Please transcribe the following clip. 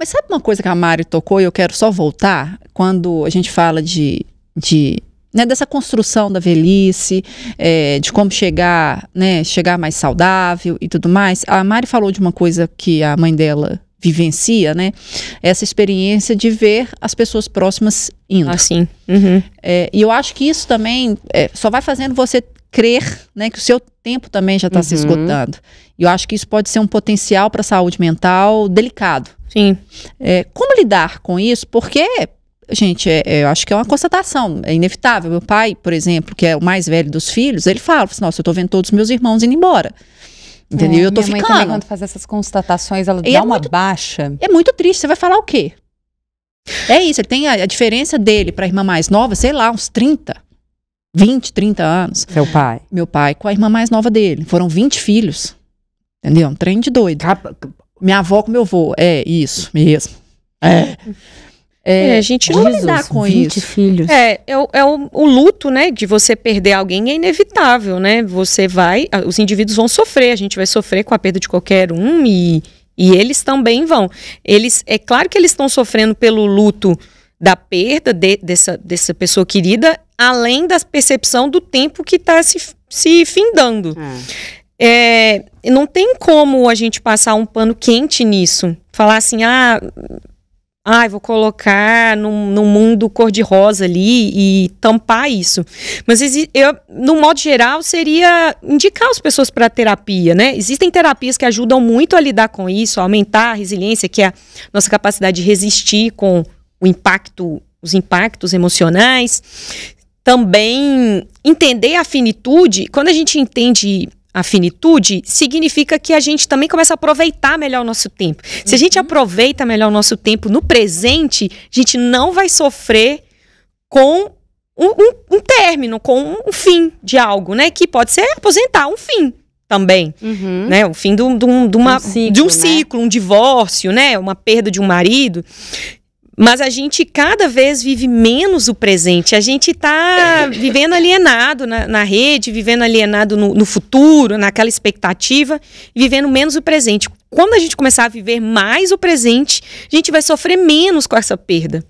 Mas sabe uma coisa que a Mari tocou e eu quero só voltar? Quando a gente fala de, de né, dessa construção da velhice, é, de como chegar, né, chegar mais saudável e tudo mais. A Mari falou de uma coisa que a mãe dela vivencia, né, essa experiência de ver as pessoas próximas indo. Assim. uhum. é, e eu acho que isso também é, só vai fazendo você crer, né, que o seu tempo também já está uhum. se esgotando. E eu acho que isso pode ser um potencial para a saúde mental delicado. Sim. É, como lidar com isso? Porque gente, é, é, eu acho que é uma constatação, é inevitável. Meu pai, por exemplo, que é o mais velho dos filhos, ele fala assim, nossa, eu tô vendo todos os meus irmãos indo embora. Entendeu? É, eu tô minha ficando. Mãe também, quando faz essas constatações, ela e dá é uma muito, baixa. É muito triste, você vai falar o quê? É isso, ele tem a, a diferença dele para a irmã mais nova, sei lá, uns 30, 20, 30 anos. Seu pai. Meu pai com a irmã mais nova dele. Foram 20 filhos. Entendeu? É um trem de doido. Cap minha avó com meu avô. É, isso mesmo. É. É, é a gente não Jesus, lidar com isso. Filhos. É, é, o, é o, o, luto, né? De você perder alguém é inevitável, né? Você vai. Os indivíduos vão sofrer, a gente vai sofrer com a perda de qualquer um e, e eles também vão. Eles, é claro que eles estão sofrendo pelo luto da perda de, dessa, dessa pessoa querida, além da percepção do tempo que está se, se findando. Hum. É, não tem como a gente passar um pano quente nisso. Falar assim, ah, ah, vou colocar num, num mundo cor-de-rosa ali e tampar isso. Mas eu, no modo geral, seria indicar as pessoas para terapia, né? Existem terapias que ajudam muito a lidar com isso, a aumentar a resiliência, que é a nossa capacidade de resistir com o impacto, os impactos emocionais. Também entender a finitude, quando a gente entende a finitude, significa que a gente também começa a aproveitar melhor o nosso tempo. Uhum. Se a gente uhum. aproveita melhor o nosso tempo no presente, a gente não vai sofrer com um, um, um término, com um, fim de algo, né? Que pode ser aposentar, um fim também, uhum. né? O fim do, do, do uma, um ciclo, de um né? ciclo, né? um divórcio, né? Uma perda de um marido. Mas a gente cada vez vive menos o presente. A gente está vivendo alienado na, na, rede, vivendo alienado no, no futuro, naquela expectativa, vivendo menos o presente. Quando a gente começar a viver mais o presente, a gente vai sofrer menos com essa perda.